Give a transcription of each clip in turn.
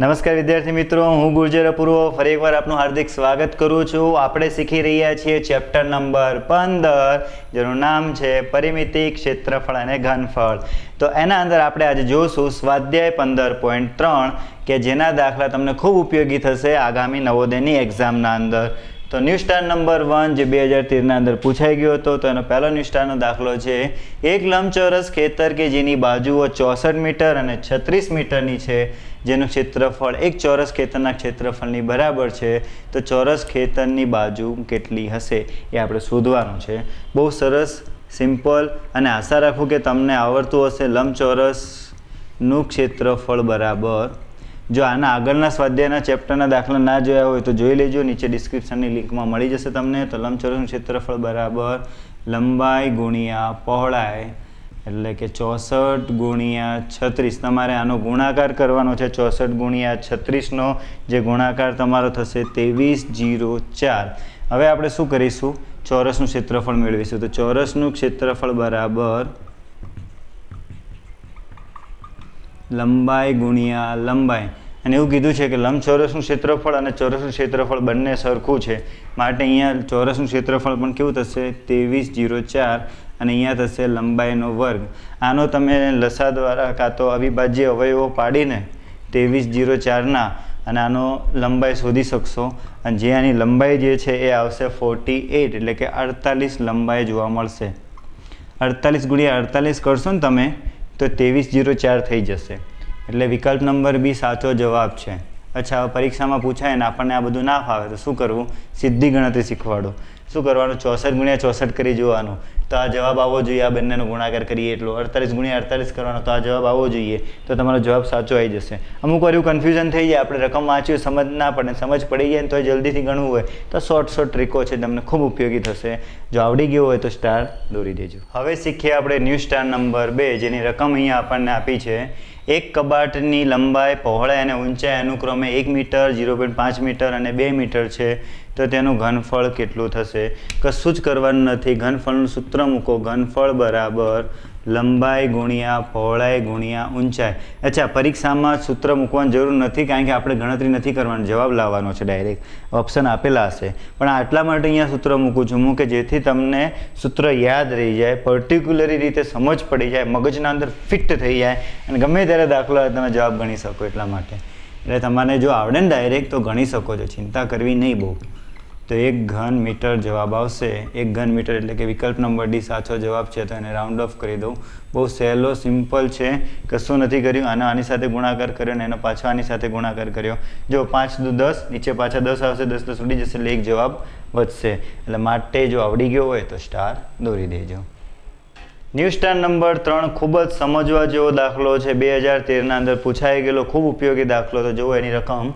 નમસ્કાર વિદ્યાર્થી મિત્રો હું ગુર્જર અપૂર્વ ફરી એકવાર આપનું હાર્દિક સ્વાગત કરું છું આપણે શીખી રહ્યા છીએ ચેપ્ટર નંબર પંદર જેનું નામ છે પરિમિતિ ક્ષેત્રફળ અને ઘનફળ તો એના અંદર આપણે આજે જોશું સ્વાધ્યાય પંદર પોઈન્ટ ત્રણ કે જેના દાખલા તમને ખૂબ ઉપયોગી થશે આગામી નવોદયની એક્ઝામના અંદર તો ન્યૂ સ્ટાર નંબર વન જે બે હજાર તેરના અંદર પૂછાઈ ગયો હતો તો એનો પહેલો ન્યૂ સ્ટારનો દાખલો છે એક લંબચોરસ ખેતર કે જેની બાજુઓ ચોસઠ મીટર અને છત્રીસ મીટરની છે જેનું ક્ષેત્રફળ એક ચોરસ ખેતરના ક્ષેત્રફળની બરાબર છે તો ચોરસ ખેતરની બાજુ કેટલી હશે એ આપણે શોધવાનું છે બહુ સરસ સિમ્પલ અને આશા રાખું કે તમને આવડતું હશે લંબચોરસનું ક્ષેત્રફળ બરાબર જો આના આગળના સ્વાધ્યાયના ચેપ્ટરના દાખલા ના જોયા હોય તો જોઈ લેજો નીચે ડિસ્ક્રિપ્શનની લિંકમાં મળી જશે તમને તો લંબચોરસનું ક્ષેત્રફળ બરાબર લંબાઈ ગુણ્યા પહોળાઈ એટલે કે ચોસઠ ગુણ્યા છત્રીસ તમારે આનો ગુણાકાર કરવાનો છે ચોસઠ ગુણ્યા છત્રીસનો જે ગુણાકાર તમારો થશે ત્રેવીસ જીરો ચાર હવે આપણે શું કરીશું ચોરસનું ક્ષેત્રફળ મેળવીશું તો ચોરસનું ક્ષેત્રફળ બરાબર લંબાઈ ગુણ્યા લંબાઈ અને એવું કીધું છે કે લંબચોરસનું ક્ષેત્રફળ અને ચોરસનું ક્ષેત્રફળ બંને સરખું છે માટે અહીંયા ચોરસનું ક્ષેત્રફળ પણ કેવું થશે ત્રેવીસ જીરો ચાર અને અહીંયા થશે લંબાઈનો વર્ગ આનો તમે લસા દ્વારા કાં તો અવિભાજ્ય અવયવો પાડીને ત્રેવીસ જીરો ચારના અને આનો લંબાઈ શોધી શકશો અને જે આની લંબાઈ જે છે એ આવશે ફોર્ટી એટ એટલે કે અડતાલીસ લંબાઈ જોવા મળશે અડતાલીસ ગુણ્યા અડતાલીસ કરશો ને તમે તો ત્રેવીસ જીરો ચાર થઈ જશે એટલે વિકલ્પ નંબર બી સાચો જવાબ છે અચ્છા પરીક્ષામાં પૂછાય ને આપણને આ બધું ના ફાવે તો શું કરવું સીધી ગણતરી શીખવાડો શું કરવાનું ચોસઠ ગુણ્યા ચોસઠ કરી જોવાનું તો આ જવાબ આવવો જોઈએ આ બંનેનો ગુણાકાર કરીએ એટલો અડતાલીસ ગુણ્યા અડતાલીસ કરવાનો તો આ જવાબ આવવો જોઈએ તો તમારો જવાબ સાચો આવી જશે અમુક વાર એવું કન્ફ્યુઝન થઈ જાય આપણે રકમ વાંચ્યું સમજ ના પડે સમજ પડી જાય ને તો જલ્દીથી ગણવું હોય તો શોર્ટ શોર્ટ ટ્રીકો છે તમને ખૂબ ઉપયોગી થશે જો આવડી ગયો હોય તો સ્ટાર દોરી દેજો હવે શીખીએ આપણે ન્યૂ સ્ટાર નંબર બે જેની રકમ અહીંયા આપણને આપી છે એક કબાટની લંબાઈ પહોળાઈ અને ઊંચાઈ અનુક્રમે એક મીટર ઝીરો પોઈન્ટ પાંચ મીટર અને બે મીટર છે તો તેનું ઘનફળ કેટલું થશે કશું જ કરવાનું નથી ઘનફળનું સૂત્ર મૂકો ઘનફળ બરાબર લંબાઈ ગુણ્યા પહોળાઈ ગુણ્યા ઊંચાઈ અચ્છા પરીક્ષામાં સૂત્ર મૂકવાની જરૂર નથી કારણ કે આપણે ગણતરી નથી કરવાની જવાબ લાવવાનો છે ડાયરેક્ટ ઓપ્શન આપેલા હશે પણ આટલા માટે અહીંયા સૂત્ર મૂકું છું હું કે જેથી તમને સૂત્ર યાદ રહી જાય પર્ટિક્યુલરી રીતે સમજ પડી જાય મગજના અંદર ફિટ થઈ જાય અને ગમે ત્યારે દાખલો તમે જવાબ ગણી શકો એટલા માટે એટલે તમારે જો આવડે ને ડાયરેક્ટ તો ગણી શકો છો ચિંતા કરવી નહીં બહુ તો એક ઘન મીટર જવાબ આવશે એક ઘન મીટર એટલે કે વિકલ્પ નંબર ડી સાચો જવાબ છે તો એને રાઉન્ડ ઓફ કરી દઉં બહુ સહેલો સિમ્પલ છે કશું નથી કર્યું આના આની સાથે ગુણાકાર કર્યો અને એનો પાછો આની સાથે ગુણાકાર કર્યો જો પાંચ દુ દસ નીચે પાછા દસ આવશે દસ દસ ઉડી જશે એટલે એક જવાબ વધશે એટલે માટે જો આવડી ગયો હોય તો સ્ટાર દોરી દેજો ન્યૂ સ્ટાર નંબર ત્રણ ખૂબ જ સમજવા જેવો દાખલો છે બે હજાર તેરના અંદર પૂછાઈ ગયેલો ખૂબ ઉપયોગી દાખલો તો જુઓ એની રકમ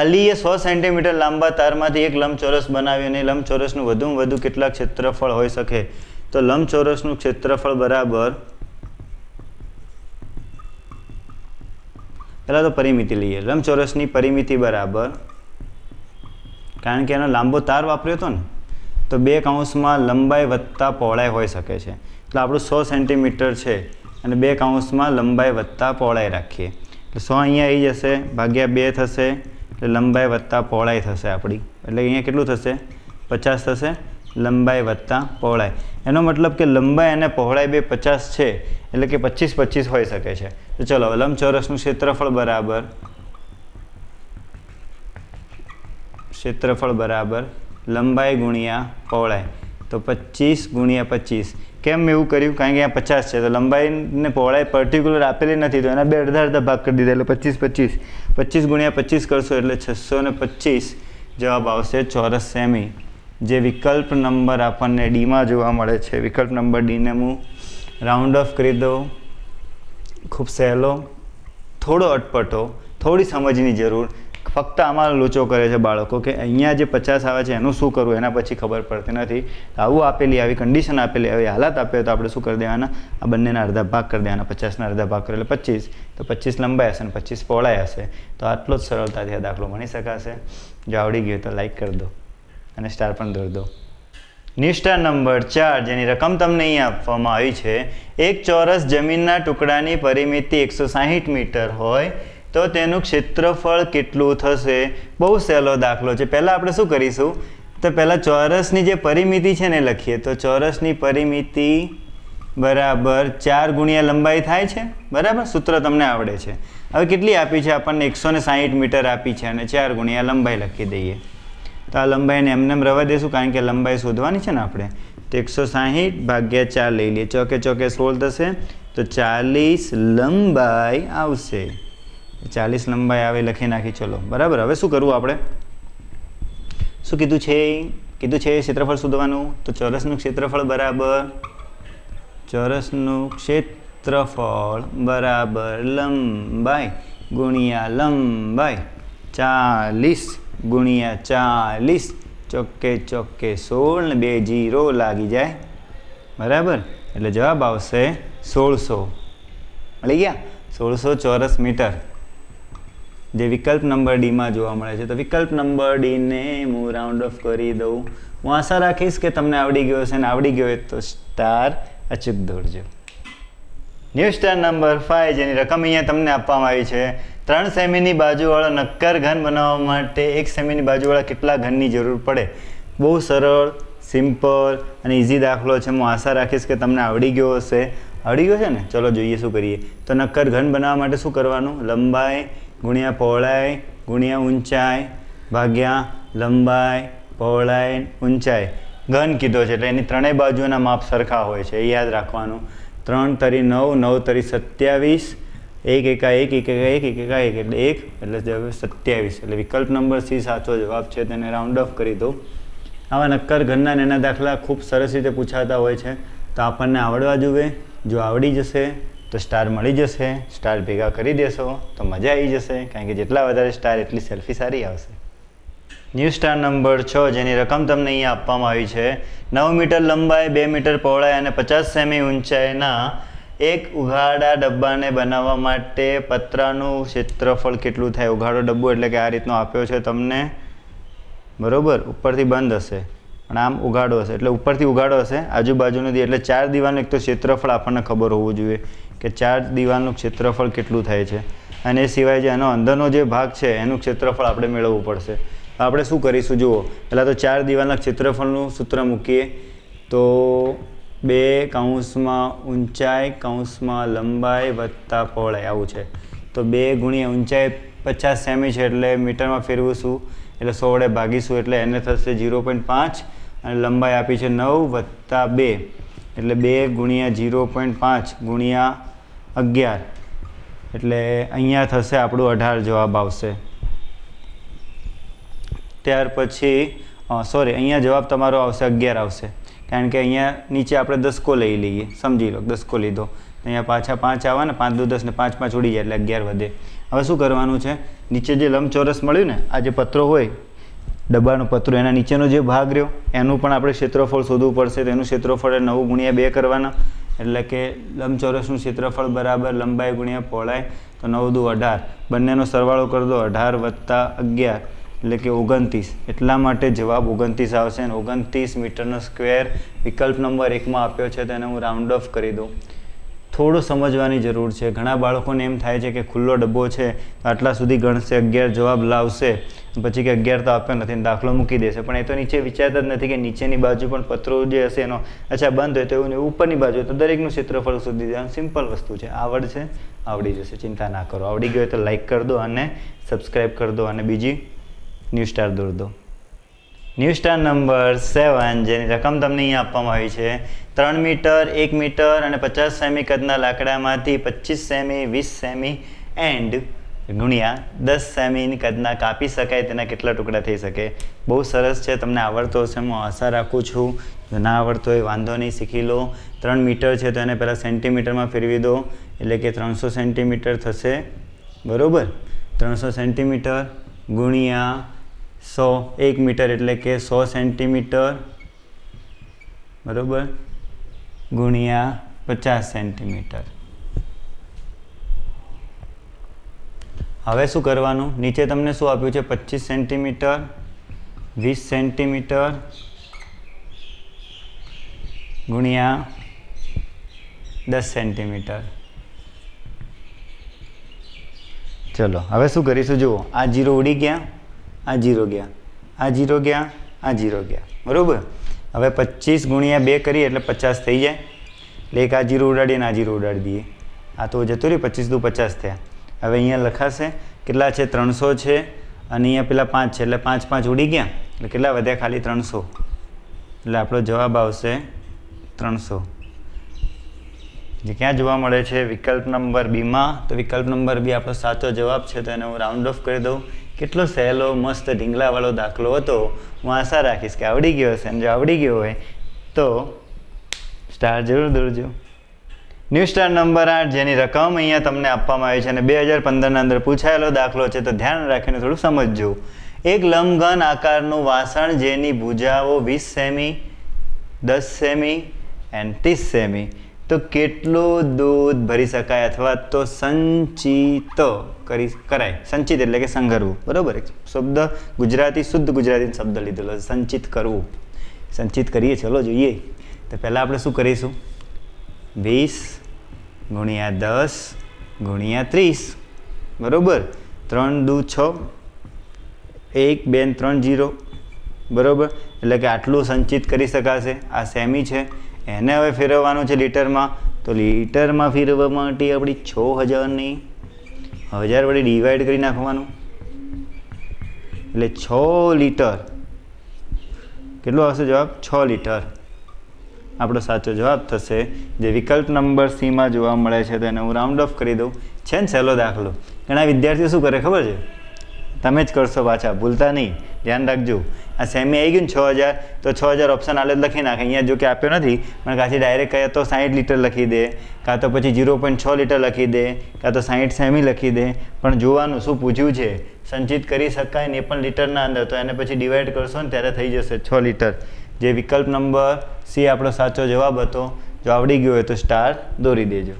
અલીએ સો સેન્ટીમીટર લાંબા તારમાંથી એક લંબચોરસ બનાવ્યો અને લંબચોરસનું વધુમાં વધુ કેટલા ક્ષેત્રફળ હોઈ શકે તો લંબચોરસનું ક્ષેત્રફળ બરાબર પહેલાં તો પરિમિતિ લઈએ લંબચોરસની પરિમિતિ બરાબર કારણ કે એનો લાંબો તાર વાપર્યો હતો ને તો બે કાઉન્સમાં લંબાઈ વધતા પહોળાઈ હોઈ શકે છે એટલે આપણું સો સેન્ટીમીટર છે અને બે કાઉન્સમાં લંબાઈ વધતા પહોળાઈ રાખીએ એટલે સો અહીંયા આવી જશે ભાગ્યા બે થશે એટલે લંબાઈ વત્તા પહોળાઈ થશે આપણી એટલે અહીંયા કેટલું થશે પચાસ થશે લંબાઈ વત્તા પહોળાઈ એનો મતલબ કે લંબાઈ અને પહોળાઈ બે પચાસ છે એટલે કે પચીસ પચીસ હોઈ શકે છે તો ચલો લંબચોરસનું ક્ષેત્રફળ બરાબર ક્ષેત્રફળ બરાબર લંબાઈ ગુણ્યા પહોળાઈ તો પચીસ ગુણ્યા પચીસ કેમ એવું કર્યું કારણ કે અહીંયા પચાસ છે તો લંબાઈને પહોળાઈ પર્ટિક્યુલર આપેલી નથી તો એના બે અડધા અડધા ભાગ કરી દીધા એટલે પચીસ પચીસ પચીસ ગુણ્યા પચીસ કરશો એટલે છસો ને પચીસ જવાબ આવશે ચોરસ સેમી જે વિકલ્પ નંબર આપણને ડીમાં જોવા મળે છે વિકલ્પ નંબર ડીને હું રાઉન્ડ ઓફ કરી દઉં ખૂબ સહેલો થોડો અટપટો થોડી સમજની જરૂર ફક્ત આમાં લોચો કરે છે બાળકો કે અહીંયા જે પચાસ આવે છે એનું શું કરવું એના પછી ખબર પડતી નથી આવું આપેલી આવી કંડિશન આપેલી આવી હાલત આપ્યો તો આપણે શું કરી દેવાના આ બંનેના અડધા ભાગ કરી દેવાના પચાસના અડધા ભાગ કરે એટલે પચીસ તો પચીસ લંબાઈ હશે અને પચીસ પહોળાઈ હશે તો આટલો જ સરળતાથી આ દાખલો ભણી શકાશે જો આવડી ગયું તો લાઇક કરી દો અને સ્ટાર પણ દોરી દો નિષ્ઠા નંબર ચાર જેની રકમ તમને અહીં આપવામાં આવી છે એક ચોરસ જમીનના ટુકડાની પરિમિતિ એકસો સાહીઠ મીટર હોય તો તેનું ક્ષેત્રફળ કેટલું થશે બહુ સહેલો દાખલો છે પહેલાં આપણે શું કરીશું તો પહેલાં ચોરસની જે પરિમિતિ છે ને લખીએ તો ચોરસની પરિમિતિ બરાબર ચાર ગુણ્યા લંબાઈ થાય છે બરાબર સૂત્ર તમને આવડે છે હવે કેટલી આપી છે આપણને એકસો સાહીઠ મીટર આપી છે અને ચાર ગુણ્યા લંબાઈ લખી દઈએ તો આ લંબાઈને એમને રવા દઈશું કારણ કે લંબાઈ શોધવાની છે ને આપણે તો એકસો સાહીઠ ભાગ્યા ચાર લઈ લઈએ ચોકે ચોકે સોળ થશે તો ચાલીસ લંબાઈ આવશે ચાલીસ લંબાઈ આવે લખી નાખી ચલો બરાબર હવે શું કરવું આપણે શું કીધું છે કીધું છે ક્ષેત્રફળ શોધવાનું તો ચોરસનું ક્ષેત્રફળ બરાબર ચોરસનું ક્ષેત્રફળ બરાબર લંબાઈ ગુણ્યા લંબાઈ ચાલીસ ગુણ્યા ચાલીસ ચોક્કે ચોક્કે સોળ ને બે જીરો લાગી જાય બરાબર એટલે જવાબ આવશે સોળસો મળી ગયા સોળસો ચોરસ મીટર જે વિકલ્પ નંબર ડીમાં જોવા મળે છે તો વિકલ્પ નંબર ડીને હું રાઉન્ડ ઓફ કરી દઉં હું આશા રાખીશ કે તમને આવડી ગયો હશે અને આવડી ગયો તો સ્ટાર અચૂક દોડજો ન્યૂ સ્ટાર નંબર ફાઇવ જેની રકમ અહીંયા તમને આપવામાં આવી છે ત્રણ સેમીની બાજુવાળો નક્કર ઘન બનાવવા માટે એક સેમીની બાજુવાળા કેટલા ઘનની જરૂર પડે બહુ સરળ સિમ્પલ અને ઇઝી દાખલો છે હું આશા રાખીશ કે તમને આવડી ગયો હશે આવડી ગયો છે ને ચલો જોઈએ શું કરીએ તો નક્કર ઘન બનાવવા માટે શું કરવાનું લંબાઈ ગુણ્યા પહોળાઈ ગુણ્યા ઊંચાઈ ભાગ્યા લંબાઈ પહોળાઈ ઊંચાઈ ઘન કીધો છે એટલે એની ત્રણેય બાજુના માપ સરખા હોય છે એ યાદ રાખવાનું ત્રણ તરી નવ નવ તરી સત્યાવીસ એક એકા એક એક એકા એક એક એકા એક એટલે એક એટલે સત્યાવીસ એટલે વિકલ્પ નંબર સી સાચો જવાબ છે તેને રાઉન્ડ ઓફ કરી દો આવા નક્કર ઘરના એના દાખલા ખૂબ સરસ રીતે પૂછાતા હોય છે તો આપણને આવડવા જોઈએ જો આવડી જશે તો સ્ટાર મળી જશે સ્ટાર ભેગા કરી દેશો તો મજા આવી જશે કારણ કે જેટલા વધારે સ્ટાર એટલી સેલ્ફી સારી આવશે ન્યૂ સ્ટાર નંબર છ જેની રકમ તમને અહીંયા આપવામાં આવી છે નવ મીટર લંબાઈ બે મીટર પહોળાઈ અને પચાસ સેમી ઊંચાઈના એક ઉઘાડા ડબ્બાને બનાવવા માટે પતરાનું ક્ષેત્રફળ કેટલું થાય ઉઘાડો ડબ્બો એટલે કે આ રીતનો આપ્યો છે તમને બરાબર ઉપરથી બંધ હશે પણ આમ ઉઘાડો હશે એટલે ઉપરથી ઉઘાડો હશે આજુબાજુ નથી એટલે ચાર દીવાનું એક તો ક્ષેત્રફળ આપણને ખબર હોવું જોઈએ કે ચાર દિવાલનું ક્ષેત્રફળ કેટલું થાય છે અને એ સિવાય જે એનો અંદરનો જે ભાગ છે એનું ક્ષેત્રફળ આપણે મેળવવું પડશે આપણે શું કરીશું જુઓ પહેલાં તો ચાર દિવાલના ક્ષેત્રફળનું સૂત્ર મૂકીએ તો બે કૌંસમાં ઊંચાઈ કૌંસમાં લંબાઈ વત્તા પહોળાઈ આવું છે તો બે ગુણ્યા ઊંચાઈ પચાસ સેમી છે એટલે મીટરમાં ફેરવીશું એટલે સો વડે ભાગીશું એટલે એને થશે ઝીરો પોઈન્ટ પાંચ અને લંબાઈ આપી છે નવ વત્તા બે એટલે બે ગુણ્યા ઝીરો પોઈન્ટ પાંચ ગુણ્યા અગિયાર એટલે અહીંયા થશે આપણું અઢાર જવાબ આવશે ત્યાર પછી સોરી અહીંયા જવાબ તમારો આવશે અગિયાર આવશે કારણ કે અહીંયા નીચે આપણે દસકો લઈ લઈએ સમજી લો દસકો લીધો અહીંયા પાછા પાંચ આવે ને પાંચ દો દસ ને પાંચ પાંચ ઉડી જાય એટલે અગિયાર વધે હવે શું કરવાનું છે નીચે જે લંબચોરસ મળ્યું ને આ જે પત્રો હોય ડબ્બાનું પત્રો એના નીચેનો જે ભાગ રહ્યો એનું પણ આપણે ક્ષેત્રફળ શોધવું પડશે તેનું ક્ષેત્રફળ નવું ગુણ્યા બે કરવાના એટલે કે લંબચોરસનું ક્ષેત્રફળ બરાબર લંબાઈ ગુણ્યા પહોળાઈ તો નવ દુ અઢાર બંનેનો સરવાળો કરી દો અઢાર વત્તા અગિયાર એટલે કે ઓગણત્રીસ એટલા માટે જવાબ ઓગણત્રીસ આવશે અને ઓગણત્રીસ મીટરનો સ્ક્વેર વિકલ્પ નંબર એકમાં આપ્યો છે તેને હું રાઉન્ડ ઓફ કરી દઉં થોડું સમજવાની જરૂર છે ઘણા બાળકોને એમ થાય છે કે ખુલ્લો ડબ્બો છે આટલા સુધી ગણશે અગિયાર જવાબ લાવશે પછી કે અગિયાર તો આપ્યો નથી દાખલો મૂકી દેશે પણ એ તો નીચે વિચારતા જ નથી કે નીચેની બાજુ પણ પત્રો જે હશે એનો અચ્છા બંધ હોય તો એવું ઉપરની બાજુ તો દરેકનું ક્ષેત્રફળ શોધી દેવાનું સિમ્પલ વસ્તુ છે આવડશે આવડી જશે ચિંતા ના કરો આવડી ગયો તો લાઇક કરી દો અને સબસ્ક્રાઈબ કરી દો અને બીજી ન્યૂ સ્ટાર દોર દો ન્યૂ સ્ટાર નંબર સેવન જેની રકમ તમને અહીંયા આપવામાં આવી છે ત્રણ મીટર એક મીટર અને પચાસ સેમી કદના લાકડામાંથી પચીસ સેમી વીસ સેમી એન્ડ ગુણ્યા દસ સેમીની કદના કાપી શકાય તેના કેટલા ટુકડા થઈ શકે બહુ સરસ છે તમને આવડતો હશે હું આશા રાખું છું જો ના આવડતો હોય વાંધો નહીં શીખી લો ત્રણ મીટર છે તો એને પહેલાં સેન્ટીમીટરમાં ફેરવી દો એટલે કે ત્રણસો સેન્ટીમીટર થશે બરાબર ત્રણસો સેન્ટીમીટર ગુણ્યા સો એક મીટર એટલે કે સો સેન્ટીમીટર બરાબર ગુણ્યા પચાસ સેન્ટીમીટર હવે શું કરવાનું નીચે તમને શું આપ્યું છે પચીસ સેન્ટીમીટર વીસ સેન્ટીમીટર ગુણ્યા દસ સેન્ટીમીટર ચલો હવે શું કરીશું જુઓ આ જીરો ઉડી ગયા આ જીરો ગયા આ જીરો ગયા આ જીરો ગયા બરાબર હવે પચીસ ગુણ્યા બે કરીએ એટલે પચાસ થઈ જાય એટલે એક આ જીરો ઉડાડીએ ને આ જીરો ઉડાડી દઈએ આ તો જતું રહ્યું પચીસ દુ પચાસ થયા હવે અહીંયા લખાશે કેટલા છે ત્રણસો છે અને અહીંયા પેલા પાંચ છે એટલે પાંચ પાંચ ઉડી ગયા એટલે કેટલા વધ્યા ખાલી ત્રણસો એટલે આપણો જવાબ આવશે ત્રણસો જે ક્યાં જોવા મળે છે વિકલ્પ નંબર બીમાં તો વિકલ્પ નંબર બી આપણો સાચો જવાબ છે તો એને હું રાઉન્ડ ઓફ કરી દઉં કેટલો સહેલો મસ્ત ઢીંગલાવાળો દાખલો હતો હું આશા રાખીશ કે આવડી ગયો હશે અને જો આવડી ગયો હોય તો સ્ટાર જરૂર દોરજો ન્યૂ સ્ટાર નંબર આઠ જેની રકમ અહીંયા તમને આપવામાં આવી છે અને બે હજાર પંદરના અંદર પૂછાયેલો દાખલો છે તો ધ્યાન રાખીને થોડું સમજજો એક લંબઘન આકારનું વાસણ જેની ભૂજાઓ વીસ સેમી દસ સેમી એન્ડ ત્રીસ સેમી તો કેટલું દૂધ ભરી શકાય અથવા તો સંચિત કરી કરાય સંચિત એટલે કે સંઘરવું બરાબર શબ્દ ગુજરાતી શુદ્ધ ગુજરાતી શબ્દ લીધેલો સંચિત કરવું સંચિત કરીએ ચલો જોઈએ તો પહેલાં આપણે શું કરીશું વીસ ગુણ્યા દસ ગુણ્યા ત્રીસ બરાબર ત્રણ દુ છ એક બે ત્રણ જીરો બરાબર એટલે કે આટલું સંચિત કરી શકાશે આ સેમી છે એને હવે ફેરવવાનું છે લીટરમાં તો લીટરમાં ફેરવવા માટે આપણી છ હજારની હજાર વડે ડિવાઈડ કરી નાખવાનું એટલે છ લીટર કેટલો આવશે જવાબ છ લીટર આપણો સાચો જવાબ થશે જે વિકલ્પ નંબર સીમાં જોવા મળે છે તો એને હું રાઉન્ડ ઓફ કરી દઉં છે ને સહેલો દાખલો ઘણા વિદ્યાર્થીઓ શું કરે ખબર છે તમે જ કરશો પાછા ભૂલતા નહીં ધ્યાન રાખજો આ સેમી આવી ગયું ને છ હજાર તો છ હજાર ઓપ્શન આલે જ લખી નાખે અહીંયા જો કે આપ્યો નથી પણ કાંથી ડાયરેક્ટ કહે તો સાહીઠ લીટર લખી દે કાં તો પછી ઝીરો પોઈન્ટ છ લીટર લખી દે કાં તો સાહીઠ સેમી લખી દે પણ જોવાનું શું પૂછ્યું છે સંચિત કરી શકાય ને એ પણ લીટરના અંદર તો એને પછી ડિવાઈડ કરશો ને ત્યારે થઈ જશે છ લીટર જે વિકલ્પ નંબર સી આપણો સાચો જવાબ હતો જો આવડી ગયો હોય તો સ્ટાર દોરી દેજો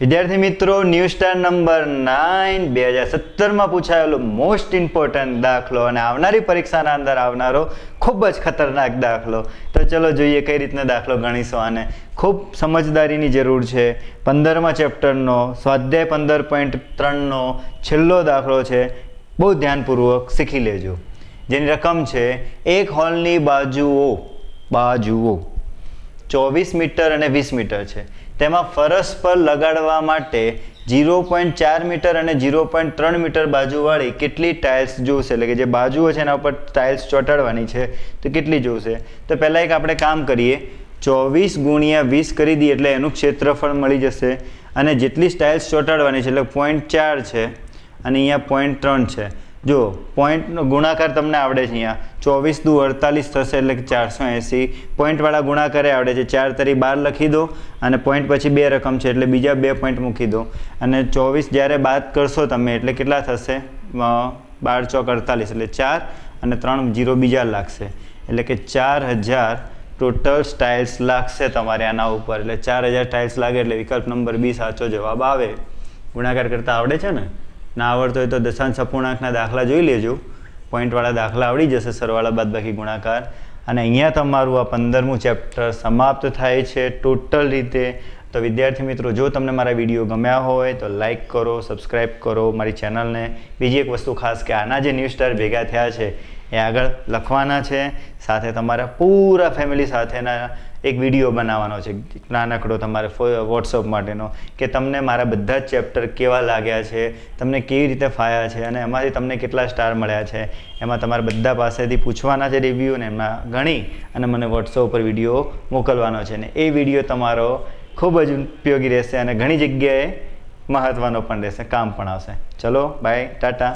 વિદ્યાર્થી મિત્રો ન્યૂ સ્ટાર નંબર નાઇન બે હજાર સત્તરમાં પૂછાયેલો મોસ્ટ ઇમ્પોર્ટન્ટ દાખલો અને આવનારી પરીક્ષાના અંદર આવનારો ખૂબ જ ખતરનાક દાખલો તો ચલો જોઈએ કઈ રીતના દાખલો ગણીશું આને ખૂબ સમજદારીની જરૂર છે પંદરમાં ચેપ્ટરનો સ્વાધ્યાય પંદર પોઈન્ટ ત્રણનો છેલ્લો દાખલો છે બહુ ધ્યાનપૂર્વક શીખી લેજો જેની રકમ છે એક હોલની બાજુઓ બાજુઓ ચોવીસ મીટર અને વીસ મીટર છે તેમાં ફરસ પર લગાડવા માટે જીરો પોઈન્ટ ચાર મીટર અને ઝીરો પોઈન્ટ ત્રણ મીટર બાજુવાળી કેટલી ટાઇલ્સ જોશે એટલે કે જે બાજુઓ છે એના ઉપર ટાઇલ્સ ચોંટાડવાની છે તો કેટલી જોશે તો પહેલાં એક આપણે કામ કરીએ ચોવીસ ગુણ્યા વીસ કરી દઈએ એટલે એનું ક્ષેત્રફળ મળી જશે અને જેટલી સ્ટાઇલ્સ ચોંટાડવાની છે એટલે પોઈન્ટ ચાર છે અને અહીંયા પોઈન્ટ ત્રણ છે જો પોઈન્ટનો ગુણાકાર તમને આવડે છે અહીંયા ચોવીસ દુ અડતાલીસ થશે એટલે કે ચારસો એંસી પોઈન્ટવાળા ગુણાકારે આવડે છે ચાર તરી બાર લખી દો અને પોઈન્ટ પછી બે રકમ છે એટલે બીજા બે પોઈન્ટ મૂકી દો અને ચોવીસ જ્યારે બાદ કરશો તમે એટલે કેટલા થશે બાર ચોક અડતાલીસ એટલે ચાર અને ત્રણ જીરો બીજા લાગશે એટલે કે ચાર હજાર ટોટલ સ્ટાઇલ્સ લાગશે તમારે આના ઉપર એટલે ચાર હજાર ટાઇલ્સ લાગે એટલે વિકલ્પ નંબર બી સાચો જવાબ આવે ગુણાકાર કરતાં આવડે છે ને ના આવડતો હોય તો દશાંશ અપૂર્ણાંકના દાખલા જોઈ લેજો પોઈન્ટવાળા દાખલા આવડી જશે સરવાળા બાદબાકી ગુણાકાર અને અહીંયા તમારું આ પંદરમું ચેપ્ટર સમાપ્ત થાય છે ટોટલ રીતે તો વિદ્યાર્થી મિત્રો જો તમને મારા વિડીયો ગમ્યા હોય તો લાઇક કરો સબસ્ક્રાઈબ કરો મારી ચેનલને બીજી એક વસ્તુ ખાસ કે આના જે ન્યૂઝ સ્ટાર ભેગા થયા છે એ આગળ લખવાના છે સાથે તમારા પૂરા ફેમિલી સાથેના એક વિડીયો બનાવવાનો છે નાનકડો તમારે વોટ્સઅપ માટેનો કે તમને મારા બધા જ ચેપ્ટર કેવા લાગ્યા છે તમને કેવી રીતે ફાયા છે અને એમાંથી તમને કેટલા સ્ટાર મળ્યા છે એમાં તમારા બધા પાસેથી પૂછવાના છે ને એમાં ગણી અને મને વોટ્સઅપ ઉપર વિડીયો મોકલવાનો છે ને એ વિડીયો તમારો ખૂબ જ ઉપયોગી રહેશે અને ઘણી જગ્યાએ મહત્ત્વનો પણ રહેશે કામ પણ આવશે ચલો બાય ટાટા